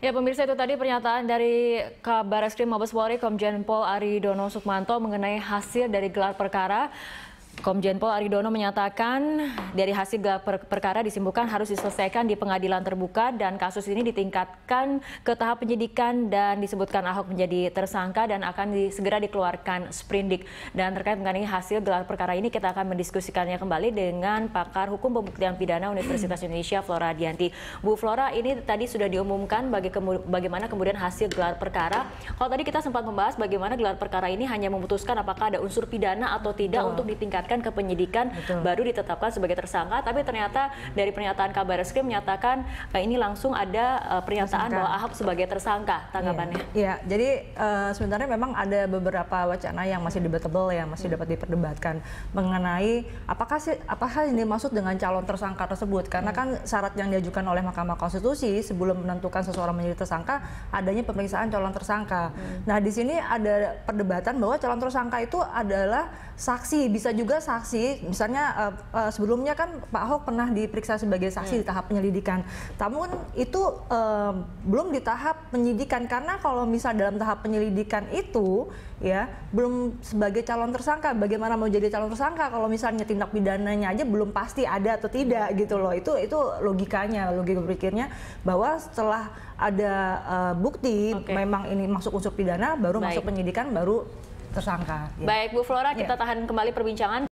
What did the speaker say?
Ya pemirsa itu tadi pernyataan dari Kabar Eskrim Mabes Polri Komjen Pol Ari Dono Sukmanto mengenai hasil dari gelar perkara Komjen Pol Aridono menyatakan dari hasil gelar per perkara disimpulkan harus diselesaikan di pengadilan terbuka dan kasus ini ditingkatkan ke tahap penyidikan dan disebutkan Ahok menjadi tersangka dan akan di segera dikeluarkan sprindik. Dan terkait mengenai hasil gelar perkara ini kita akan mendiskusikannya kembali dengan pakar hukum pembuktian pidana Universitas Indonesia Flora Dianti. Bu Flora ini tadi sudah diumumkan bagi bagaimana kemudian hasil gelar perkara. Kalau tadi kita sempat membahas bagaimana gelar perkara ini hanya memutuskan apakah ada unsur pidana atau tidak oh. untuk ditingkatkan ditingkatkan ke penyidikan Betul. baru ditetapkan sebagai tersangka tapi ternyata dari pernyataan kabar eskrim menyatakan eh, ini langsung ada eh, pernyataan tersangka. bahwa Ahok sebagai tersangka tanggapannya. Iya, iya. jadi uh, sebenarnya memang ada beberapa wacana yang masih debatable ya masih hmm. dapat diperdebatkan mengenai apakah sih apakah ini maksud dengan calon tersangka tersebut karena hmm. kan syarat yang diajukan oleh Mahkamah Konstitusi sebelum menentukan seseorang menjadi tersangka adanya pemeriksaan calon tersangka. Hmm. Nah di sini ada perdebatan bahwa calon tersangka itu adalah saksi bisa juga juga saksi, misalnya uh, uh, sebelumnya kan Pak Ahok pernah diperiksa sebagai saksi hmm. di tahap penyelidikan. Namun itu uh, belum di tahap penyidikan karena kalau misal dalam tahap penyelidikan itu ya belum sebagai calon tersangka. Bagaimana mau jadi calon tersangka kalau misalnya tindak pidananya aja belum pasti ada atau tidak hmm. gitu loh. Itu itu logikanya, logika berpikirnya bahwa setelah ada uh, bukti okay. memang ini masuk unsur pidana baru Baik. masuk penyidikan baru tersangka. Baik Bu Flora, kita ya. tahan kembali perbincangan.